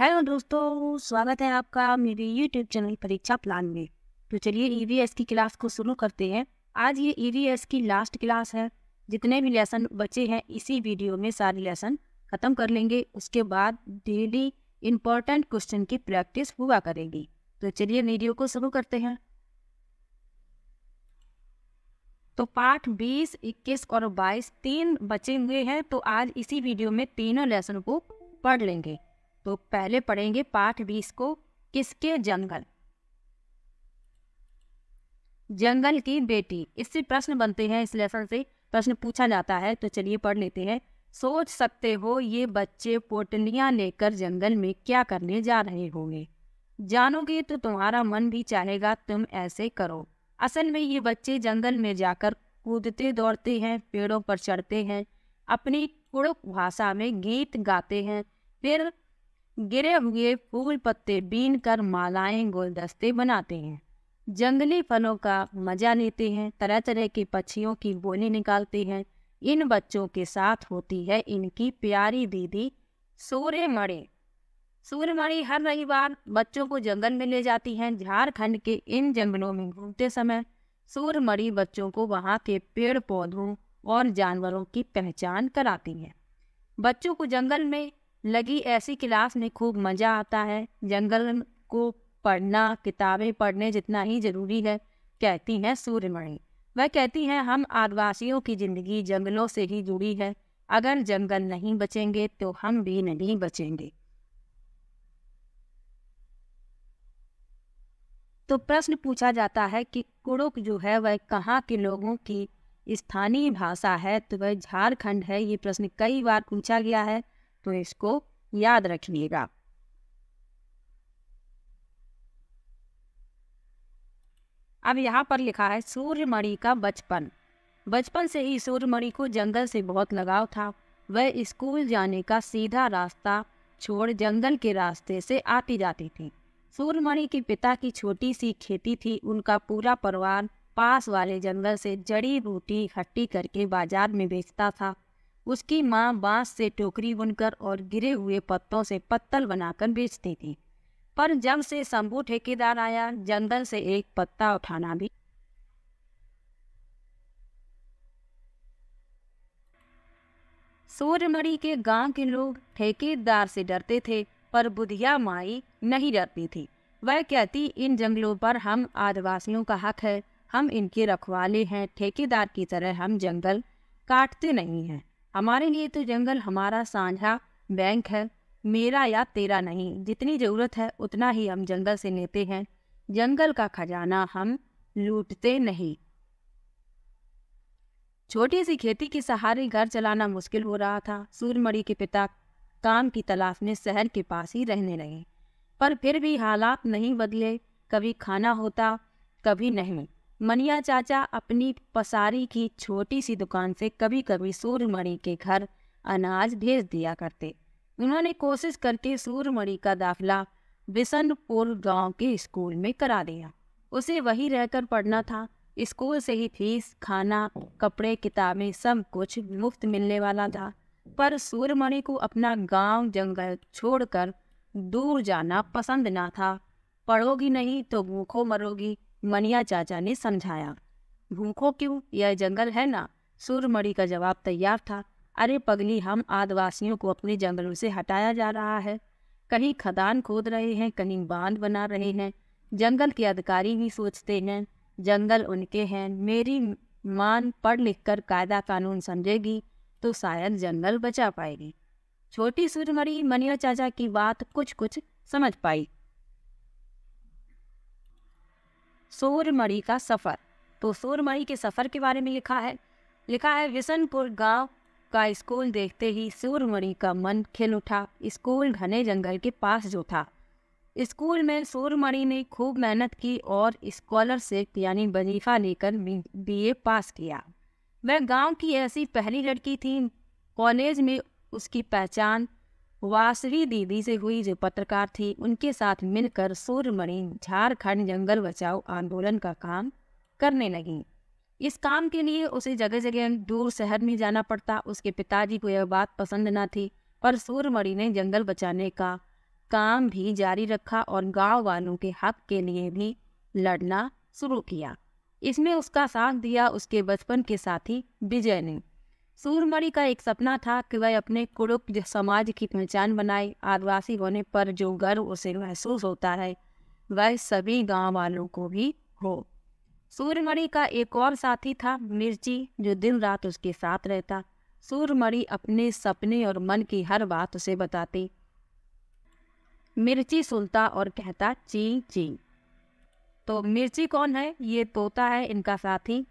Hello दोस्तों स्वागत है आपका मेरे यूट्यूब चैनल परीक्षा प्लान में तो चलिए ईवीएस e की क्लास को शुरू करते हैं आज ये ईवीएस e की लास्ट क्लास है जितने भी लेसन बचे हैं इसी वीडियो में सारे लेसन ख़त्म कर लेंगे उसके बाद डेली इम्पोर्टेंट क्वेश्चन की प्रैक्टिस हुआ करेगी तो चलिए वीडियो को शुरू करते हैं तो पाठ 20, 21 और 22 तीन बचे हुए हैं तो आज इसी वीडियो में तीनों लेसन को पढ़ लेंगे तो पहले पढ़ेंगे पाठ बीस को किसके जंगल जंगल की बेटी इससे प्रश्न बनते हैं इस लेसन से प्रश्न पूछा जाता है तो चलिए पढ़ लेते हैं सोच सकते हो ये बच्चे पोटलियां लेकर जंगल में क्या करने जा रहे होंगे जानोगे तो तुम्हारा मन भी चाहेगा तुम ऐसे करो असल में ये बच्चे जंगल में जाकर कूदते दौड़ते हैं पेड़ों पर चढ़ते हैं अपनी कुड़क भाषा में गीत गाते हैं फिर गिरे हुए फूल पत्ते बीन कर मालाएं गुलदस्ते बनाते हैं जंगली फलों का मजा लेते हैं तरह तरह के पक्षियों की बोली निकालते हैं इन बच्चों के साथ होती है इनकी प्यारी दीदी सूर्यमणि सूर्यमणि हर रविवार बच्चों को जंगल में ले जाती हैं झारखंड के इन जंगलों में घूमते समय सूर्यमणि बच्चों को वहाँ के पेड़ पौधों और जानवरों की पहचान कराती हैं बच्चों को जंगल में लगी ऐसी क्लास में खूब मज़ा आता है जंगल को पढ़ना किताबें पढ़ने जितना ही ज़रूरी है कहती हैं सूर्यमणि वह कहती हैं हम आदिवासियों की ज़िंदगी जंगलों से ही जुड़ी है अगर जंगल नहीं बचेंगे तो हम भी नहीं बचेंगे तो प्रश्न पूछा जाता है कि कुड़ुक जो है वह कहाँ के लोगों की स्थानीय भाषा है तो वह झारखंड है ये प्रश्न कई बार पूछा गया है तो इसको याद रखिएगा अब यहाँ पर लिखा है सूर्यमणि का बचपन बचपन से ही सूर्यमणि को जंगल से बहुत लगाव था वह स्कूल जाने का सीधा रास्ता छोड़ जंगल के रास्ते से आती जाती थी सूर्यमणि के पिता की छोटी सी खेती थी उनका पूरा परिवार पास वाले जंगल से जड़ी बूटी इकट्ठी करके बाजार में बेचता था उसकी माँ बांस से टोकरी बुनकर और गिरे हुए पत्तों से पत्तल बनाकर बेचती थी पर जब से शंभू ठेकेदार आया जंगल से एक पत्ता उठाना भी सूर्यमढ़ी के गांव के लोग ठेकेदार से डरते थे पर बुधिया माई नहीं डरती थी वह कहती इन जंगलों पर हम आदिवासियों का हक है हम इनके रखवाले हैं ठेकेदार की तरह हम जंगल काटते नहीं हैं हमारे लिए तो जंगल हमारा साझा बैंक है मेरा या तेरा नहीं जितनी ज़रूरत है उतना ही हम जंगल से लेते हैं जंगल का खजाना हम लूटते नहीं छोटी सी खेती के सहारे घर चलाना मुश्किल हो रहा था सूरमणि के पिता काम की तलाश में शहर के पास ही रहने लगे पर फिर भी हालात नहीं बदले कभी खाना होता कभी नहीं मनिया चाचा अपनी पसारी की छोटी सी दुकान से कभी कभी सूर्यमणि के घर अनाज भेज दिया करते उन्होंने कोशिश करके सूर्यमणि का दाखिला बिसनपुर गांव के स्कूल में करा दिया उसे वही रहकर पढ़ना था स्कूल से ही फीस खाना कपड़े किताबें सब कुछ मुफ्त मिलने वाला था पर सूर्यमणि को अपना गांव जंगल छोड़कर दूर जाना पसंद ना था पढ़ोगी नहीं तो भूखों मरोगी मनिया चाचा ने समझाया भूखो क्यों यह जंगल है ना सूरमणि का जवाब तैयार था अरे पगली हम आदिवासियों को अपने जंगलों से हटाया जा रहा है कहीं खदान खोद रहे हैं कहीं बांध बना रहे हैं जंगल के अधिकारी भी सोचते हैं जंगल उनके हैं मेरी मान पढ़ लिख कर कायदा कानून समझेगी तो शायद जंगल बचा पाएगी छोटी सूरमरी मनिया चाचा की बात कुछ कुछ समझ पाई सोरमढ़ी का सफ़र तो सोरमढ़ी के सफ़र के बारे में लिखा है लिखा है विसनपुर गांव का स्कूल देखते ही सोरमढ़ी का मन खिल उठा स्कूल घने जंगल के पास जो था स्कूल में सोरमढ़ी ने खूब मेहनत की और स्कॉलरशिप यानी वजीफा लेकर ए पास किया वह गांव की ऐसी पहली लड़की थी कॉलेज में उसकी पहचान वासवी दीदी से हुई जो पत्रकार थी उनके साथ मिलकर सूर्यमणि झारखंड जंगल बचाओ आंदोलन का काम करने लगी इस काम के लिए उसे जगह जगह दूर शहर में जाना पड़ता उसके पिताजी को यह बात पसंद न थी पर सूर्यमणि ने जंगल बचाने का काम भी जारी रखा और गांव वालों के हक के लिए भी लड़ना शुरू किया इसमें उसका साथ दिया उसके बचपन के साथी विजय ने सूरमणि का एक सपना था कि वह अपने कुरुप समाज की पहचान बनाए आदिवासी होने पर जो गर्व उसे महसूस होता है वह सभी गांव वालों को भी हो सूरमणि का एक और साथी था मिर्ची जो दिन रात उसके साथ रहता सूरमणि अपने सपने और मन की हर बात उसे बताती मिर्ची सुनता और कहता ची ची तो मिर्ची कौन है ये तोता है इनका साथी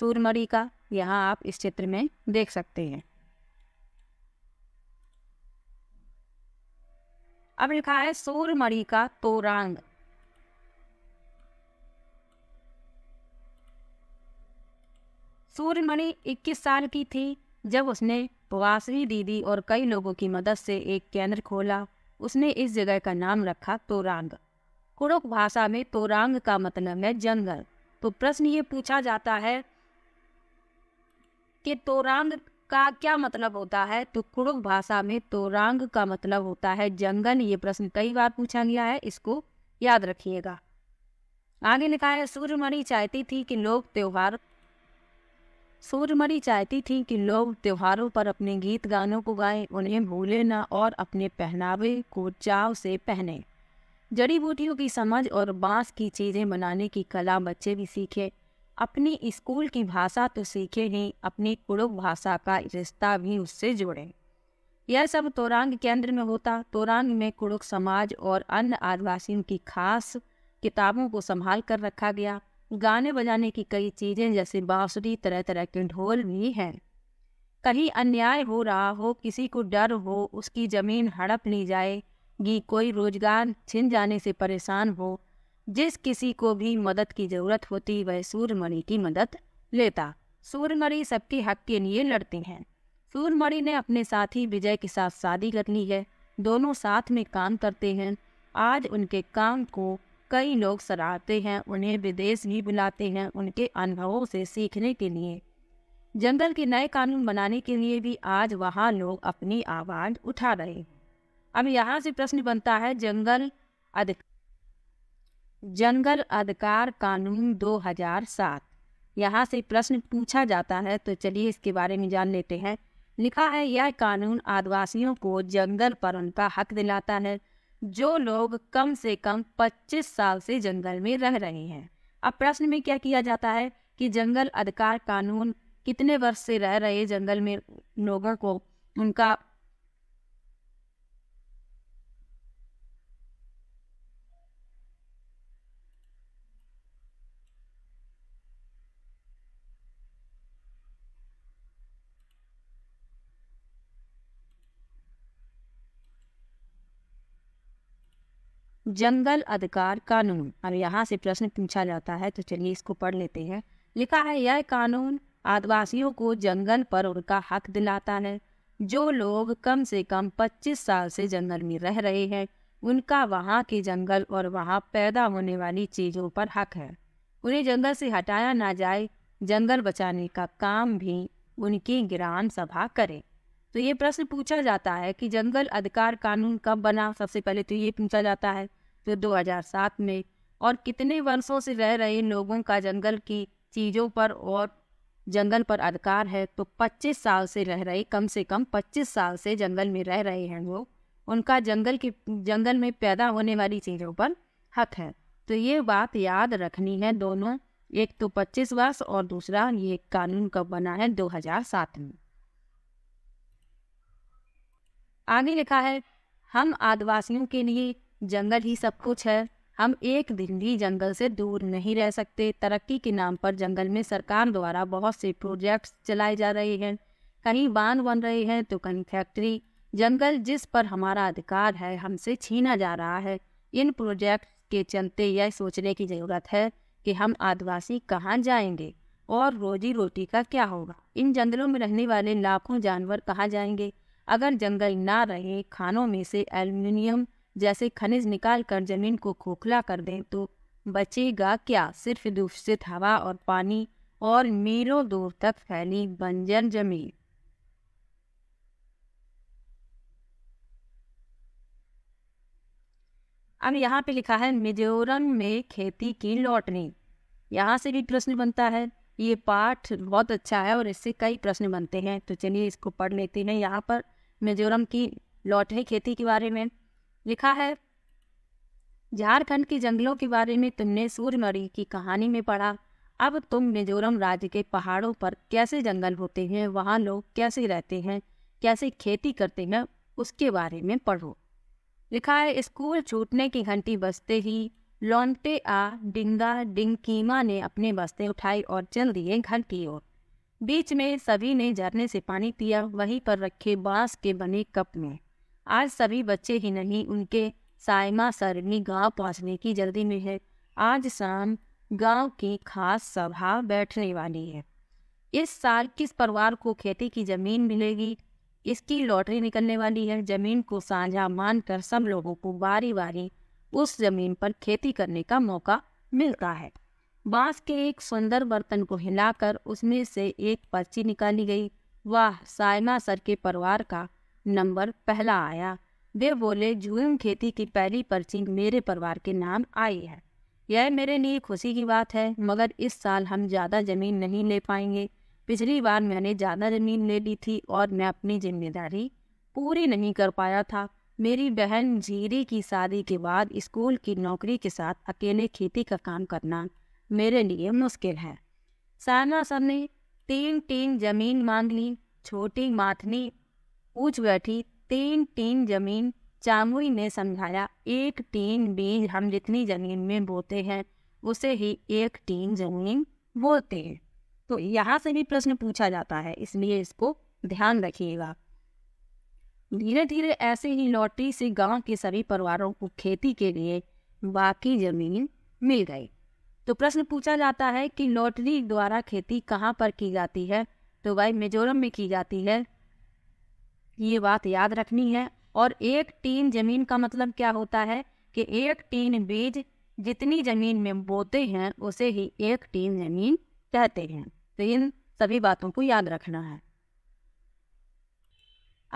सूरमणि का यहाँ आप इस चित्र में देख सकते हैं अब लिखा है सूरमणि का तोरांग सूर्यमणि 21 साल की थी जब उसने वासवी दीदी और कई लोगों की मदद से एक केंद्र खोला उसने इस जगह का नाम रखा तोरांग कुड़ुक भाषा में तोरांग का मतलब है जंगल तो प्रश्न ये पूछा जाता है कि तोरांग का क्या मतलब होता है तो कुड़ुक भाषा में तोरांग का मतलब होता है जंगल ये प्रश्न कई बार पूछा गया है इसको याद रखिएगा आगे लिखा है सूर्यमणि चाहती थी कि लोग त्योहार सूर्यमणि चाहती थी कि लोग त्योहारों पर अपने गीत गानों को गाएं उन्हें भूले ना और अपने पहनावे को चाव से पहने जड़ी बूटियों की समझ और बांस की चीज़ें बनाने की कला बच्चे भी सीखे अपनी स्कूल की भाषा तो सीखे ही अपनी कुड़ुक भाषा का रिश्ता भी उससे जोड़ें यह सब तोरांग केंद्र में होता तोरांग में कुड़ुक समाज और अन्य आदिवासियों की खास किताबों को संभाल कर रखा गया गाने बजाने की कई चीज़ें जैसे बांसुरी तरह तरह के ढोल भी हैं कहीं अन्याय हो रहा हो किसी को डर हो उसकी ज़मीन हड़प ली जाएगी कोई रोजगार छिन जाने से परेशान हो जिस किसी को भी मदद की जरूरत होती वह सूर्यमणि की मदद लेता सूर्यमणि सबके हक के लिए लड़ते हैं सूर्यमणि ने अपने साथी विजय के साथ शादी कर ली है दोनों साथ में काम करते हैं आज उनके काम को कई लोग सराहते हैं उन्हें विदेश भी बुलाते हैं उनके अनुभवों से सीखने के लिए जंगल के नए कानून बनाने के लिए भी आज वहाँ लोग अपनी आवाज़ उठा रहे हैं अब यहाँ से प्रश्न बनता है जंगल अधिक जंगल अधिकार कानून 2007 यहाँ से प्रश्न पूछा जाता है तो चलिए इसके बारे में जान लेते हैं लिखा है यह कानून आदिवासियों को जंगल पर उनका हक दिलाता है जो लोग कम से कम 25 साल से जंगल में रह रहे हैं अब प्रश्न में क्या किया जाता है कि जंगल अधिकार कानून कितने वर्ष से रह रहे जंगल में लोगों को उनका जंगल अधिकार कानून अब यहाँ से प्रश्न पूछा जाता है तो चलिए इसको पढ़ लेते हैं लिखा है यह कानून आदिवासियों को जंगल पर उनका हक दिलाता है जो लोग कम से कम 25 साल से जंगल में रह रहे हैं उनका वहाँ के जंगल और वहाँ पैदा होने वाली चीज़ों पर हक है उन्हें जंगल से हटाया ना जाए जंगल बचाने का काम भी उनकी ग्राम सभा करे तो ये प्रश्न पूछा जाता है कि जंगल अधिकार कानून कब बना सबसे पहले तो ये पूछा जाता है फिर 2007 में और कितने वर्षों से रह रहे लोगों का जंगल की चीज़ों पर और जंगल पर अधिकार है तो 25 साल से रह रहे कम से कम 25 साल से जंगल में रह रहे हैं वो उनका जंगल की जंगल में पैदा होने वाली चीज़ों पर हक है तो ये बात याद रखनी है दोनों एक तो 25 वर्ष और दूसरा ये कानून कब बना है 2007 में आगे लिखा है हम आदिवासियों के लिए जंगल ही सब कुछ है हम एक दिन भी जंगल से दूर नहीं रह सकते तरक्की के नाम पर जंगल में सरकार द्वारा बहुत से प्रोजेक्ट्स चलाए जा रहे हैं कहीं बांध बन रहे हैं तो कहीं फैक्ट्री जंगल जिस पर हमारा अधिकार है हमसे छीना जा रहा है इन प्रोजेक्ट के चलते यह सोचने की ज़रूरत है कि हम आदिवासी कहाँ जाएंगे और रोजी रोटी का क्या होगा इन जंगलों में रहने वाले लाखों जानवर कहाँ जाएंगे अगर जंगल ना रहे खानों में से एल्यूमिनियम जैसे खनिज निकाल कर जमीन को खोखला कर दें तो बचेगा क्या सिर्फ दूषित हवा और पानी और मीलों दूर तक फैली बंजर जमीन अब यहाँ पे लिखा है मिजोरम में खेती की लौटनी यहाँ से भी प्रश्न बनता है ये पाठ बहुत अच्छा है और इससे कई प्रश्न बनते हैं तो चलिए इसको पढ़ लेते हैं यहाँ पर मिजोरम की लौटनी खेती के बारे में लिखा है झारखंड के जंगलों के बारे में तुमने सूर्यमरी की कहानी में पढ़ा अब तुम मिजोरम राज्य के पहाड़ों पर कैसे जंगल होते हैं वहाँ लोग कैसे रहते हैं कैसे खेती करते हैं उसके बारे में पढ़ो लिखा है स्कूल छूटने की घंटी बजते ही लॉन्टे आ डिंगा डिंगकीमा ने अपने बस्ते उठाए और चल दिए घर की ओर बीच में सभी ने झरने से पानी पिया वहीं पर रखे बांस के बने कप में आज सभी बच्चे ही नहीं उनके साइमा सरनी गांव पहुंचने की जल्दी में है आज शाम गांव की खास सभा बैठने वाली है इस साल किस परिवार को खेती की जमीन मिलेगी इसकी लॉटरी निकलने वाली है जमीन को साझा मानकर सब लोगों को बारी बारी उस जमीन पर खेती करने का मौका मिलता है बांस के एक सुंदर बर्तन को हिलाकर उसमें से एक पर्ची निकाली गई वह सायमा सर के परिवार का नंबर पहला आया वे बोले झूम खेती की पहली पर्ची मेरे परिवार के नाम आई है यह मेरे लिए खुशी की बात है मगर इस साल हम ज़्यादा ज़मीन नहीं ले पाएंगे पिछली बार मैंने ज़्यादा ज़मीन ले ली थी और मैं अपनी जिम्मेदारी पूरी नहीं कर पाया था मेरी बहन जीरी की शादी के बाद स्कूल की नौकरी के साथ अकेले खेती का काम करना मेरे लिए मुश्किल है साना सर ने तीन तीन जमीन मांग ली छोटी माथनी पूछ बैठी तीन टीन जमीन चामुई ने समझाया एक टीन बीज हम जितनी जमीन में बोते हैं उसे ही एक टीन जमीन बोते हैं तो यहाँ से भी प्रश्न पूछा जाता है इसलिए इसको ध्यान रखिएगा धीरे धीरे ऐसे ही लॉटरी से गांव के सभी परिवारों को खेती के लिए बाकी जमीन मिल गई तो प्रश्न पूछा जाता है कि लॉटरी द्वारा खेती कहाँ पर की जाती है तो भाई मिजोरम में की जाती है ये बात याद रखनी है और एक टीन जमीन का मतलब क्या होता है कि एक टीन बीज जितनी जमीन में बोते हैं उसे ही एक टीन जमीन कहते हैं तो इन सभी बातों को याद रखना है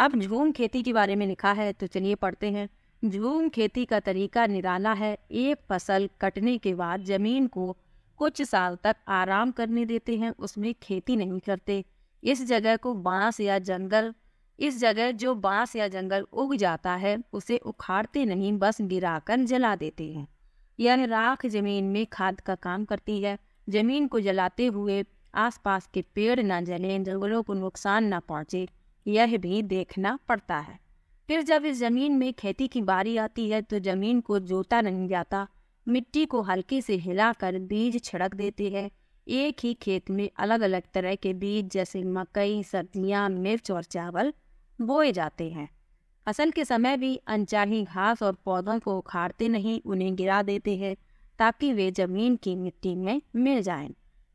अब झूम खेती के बारे में लिखा है तो चलिए पढ़ते हैं झूम खेती का तरीका निराला है एक फसल कटने के बाद जमीन को कुछ साल तक आराम करने देते हैं उसमें खेती नहीं करते इस जगह को बांस या जंगल इस जगह जो बांस या जंगल उग जाता है उसे उखाड़ते नहीं बस गिराकर जला देते हैं यह राख जमीन में खाद का काम करती है जमीन को जलाते हुए आसपास के पेड़ ना जले जंगलों को नुकसान ना पहुंचे यह भी देखना पड़ता है फिर जब इस जमीन में खेती की बारी आती है तो जमीन को जोता नहीं जाता मिट्टी को हल्के से हिलाकर बीज छिड़क देते हैं एक ही खेत में अलग अलग तरह के बीज जैसे मकई सब्जियां मिर्च और चावल बोए जाते हैं फसल के समय भी अनचाही घास और पौधों को उखाड़ते नहीं उन्हें गिरा देते हैं ताकि वे जमीन की मिट्टी में मिल जाएं।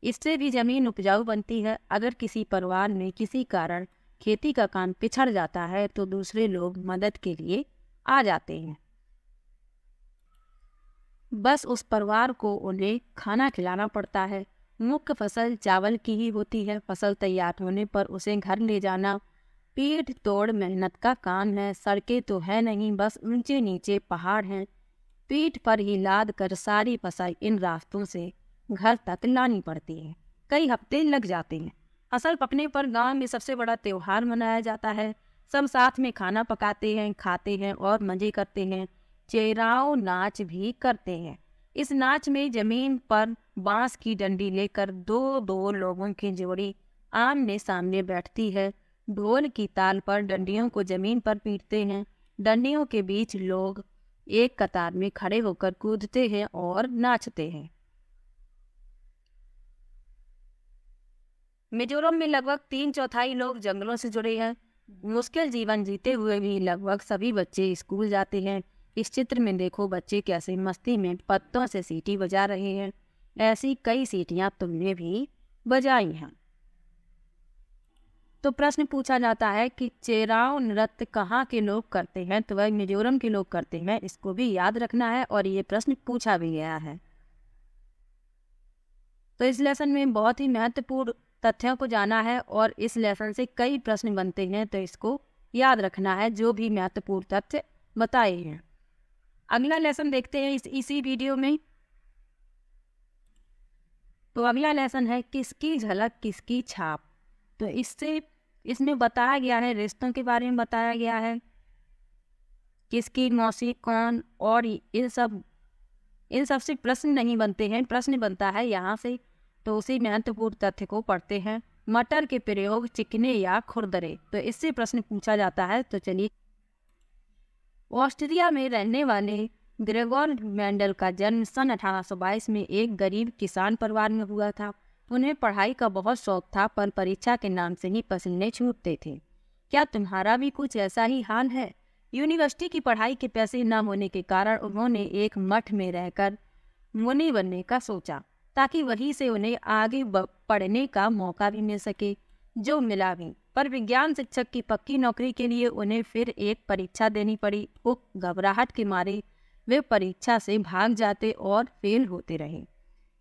इससे भी जमीन उपजाऊ बनती है अगर किसी परिवार में किसी कारण खेती का काम पिछड़ जाता है तो दूसरे लोग मदद के लिए आ जाते हैं बस उस परिवार को उन्हें खाना खिलाना पड़ता है मुख्य फसल चावल की ही होती है फसल तैयार होने पर उसे घर ले जाना पीठ तोड़ मेहनत का काम है सड़कें तो है नहीं बस ऊंचे नीचे पहाड़ हैं पीठ पर ही लाद कर सारी फसल इन रास्तों से घर तक लानी पड़ती है कई हफ्ते लग जाते हैं असल पकने पर गांव में सबसे बड़ा त्यौहार मनाया जाता है सब साथ में खाना पकाते हैं खाते हैं और मजे करते हैं चेराव नाच भी करते हैं इस नाच में जमीन पर बांस की डंडी लेकर दो दो लोगों की जोड़ी आमने सामने बैठती है ढोल की ताल पर डंडियों को जमीन पर पीटते हैं डंडियों के बीच लोग एक कतार में खड़े होकर कूदते हैं और नाचते हैं मिजोरम में लगभग तीन चौथाई लोग जंगलों से जुड़े हैं मुश्किल जीवन जीते हुए भी लगभग सभी बच्चे स्कूल जाते हैं इस चित्र में देखो बच्चे कैसे मस्ती में पत्तों से सीटी बजा रहे हैं ऐसी कई सीटियां तुमने भी बजाई हैं तो प्रश्न पूछा जाता है कि चेराव नृत्य कहाँ के लोग करते हैं तो वह मिजोरम के लोग करते हैं इसको भी याद रखना है और ये प्रश्न पूछा भी गया है तो इस लेसन में बहुत ही महत्वपूर्ण तथ्यों को जाना है और इस लेसन से कई प्रश्न बनते हैं तो इसको याद रखना है जो भी महत्वपूर्ण तथ्य बताए हैं अगला लेसन देखते हैं इस इसी वीडियो में तो अगला लेसन है किसकी झलक किसकी छाप तो इससे इसमें बताया गया है रिश्तों के बारे में बताया गया है किसकी मौसी कौन और इन सब इन सब से प्रश्न नहीं बनते हैं प्रश्न बनता है यहाँ से तो उसी महत्वपूर्ण तथ्य को पढ़ते हैं मटर के प्रयोग चिकने या खुरदरे तो इससे प्रश्न पूछा जाता है तो चलिए ऑस्ट्रिया में रहने वाले ग्रेगोर मैंडल का जन्म सन अठारह में एक गरीब किसान परिवार में हुआ था उन्हें पढ़ाई का बहुत शौक था पर परीक्षा के नाम से ही पसीने छूटते थे क्या तुम्हारा भी कुछ ऐसा ही हाल है यूनिवर्सिटी की पढ़ाई के पैसे न होने के कारण उन्होंने एक मठ में रहकर मुनि बनने का सोचा ताकि वहीं से उन्हें आगे पढ़ने का मौका भी मिल सके जो मिला भी पर विज्ञान शिक्षक की पक्की नौकरी के लिए उन्हें फिर एक परीक्षा देनी पड़ी वो घबराहट के मारे वे परीक्षा से भाग जाते और फेल होते रहे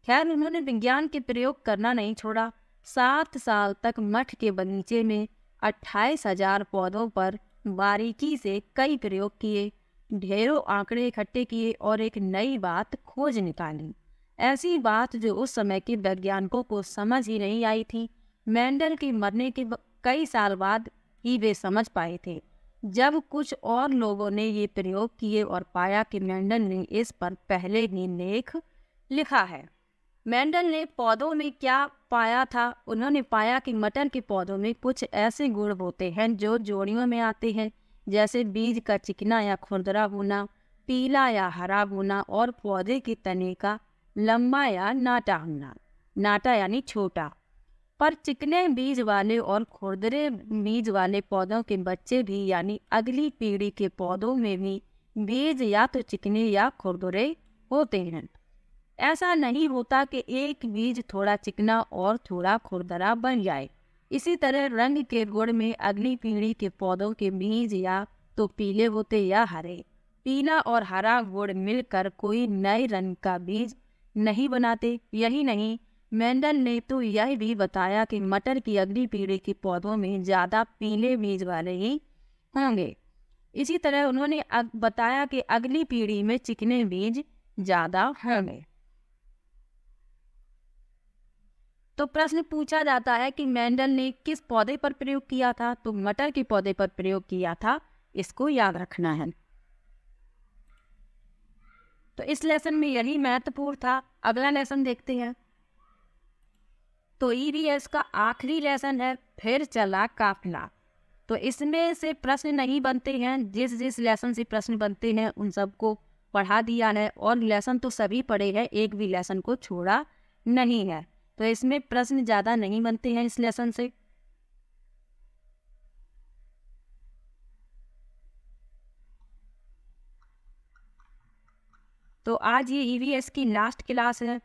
खैर उन्होंने विज्ञान के प्रयोग करना नहीं छोड़ा सात साल तक मठ के बगीचे में अट्ठाईस हजार पौधों पर बारीकी से कई प्रयोग किए ढेरों आंकड़े इकट्ठे किए और एक नई बात खोज निकाली ऐसी बात जो उस समय के वैज्ञानिकों को समझ ही नहीं आई थी मेंडल के मरने के कई साल बाद ही वे समझ पाए थे जब कुछ और लोगों ने ये प्रयोग किए और पाया कि मेंडल ने इस पर पहले ही लेख लिखा है मेंडल ने पौधों में क्या पाया था उन्होंने पाया कि मटर के पौधों में कुछ ऐसे गुण होते हैं जो जोड़ियों में आते हैं जैसे बीज का चिकना या खुरदरा होना पीला या हरा होना और पौधे के तने का लंबा या नाटा होना नाटा यानी छोटा पर चिकने बीज वाले और खुरदरे बीज वाले पौधों के बच्चे भी यानी अगली पीढ़ी के पौधों में भी बीज या तो चिकने या खुरदरे होते हैं ऐसा नहीं होता कि एक बीज थोड़ा चिकना और थोड़ा खुरदरा बन जाए इसी तरह रंग के गुण में अगली पीढ़ी के पौधों के बीज या तो पीले होते या हरे पीला और हरा गुड़ मिलकर कोई नए रंग का बीज नहीं बनाते यही नहीं मेंडल ने तो यह भी बताया कि मटर की अगली पीढ़ी के पौधों में ज़्यादा पीले बीज वाले ही होंगे इसी तरह उन्होंने बताया कि अगली पीढ़ी में चिकने बीज ज़्यादा होंगे तो प्रश्न पूछा जाता है कि मेंडल ने किस पौधे पर प्रयोग किया था तो मटर के पौधे पर प्रयोग किया था इसको याद रखना है तो इस लेसन में यही महत्वपूर्ण था अगला लेसन देखते हैं तो ईवीएस e का आखिरी लेसन है फिर चला काफिला तो इसमें से प्रश्न नहीं बनते हैं जिस जिस लेसन से प्रश्न बनते हैं उन सबको पढ़ा दिया है और लेसन तो सभी पढ़े हैं एक भी लेसन को छोड़ा नहीं है तो इसमें प्रश्न ज़्यादा नहीं बनते हैं इस लेसन से तो आज ये ईवीएस e की लास्ट क्लास है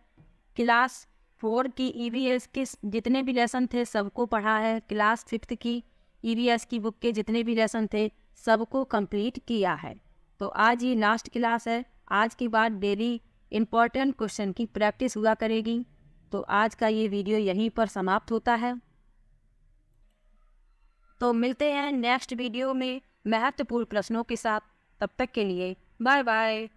क्लास फोर की ईवीएस e के जितने भी लेसन थे सबको पढ़ा है क्लास फिफ्थ की ईवीएस e की बुक के जितने भी लेसन थे सबको कंप्लीट किया है तो आज ये लास्ट क्लास है आज के बाद डेली इम्पॉर्टेंट क्वेश्चन की प्रैक्टिस हुआ करेगी तो आज का ये वीडियो यहीं पर समाप्त होता है तो मिलते हैं नेक्स्ट वीडियो में महत्वपूर्ण प्रश्नों के साथ तब तक के लिए बाय बाय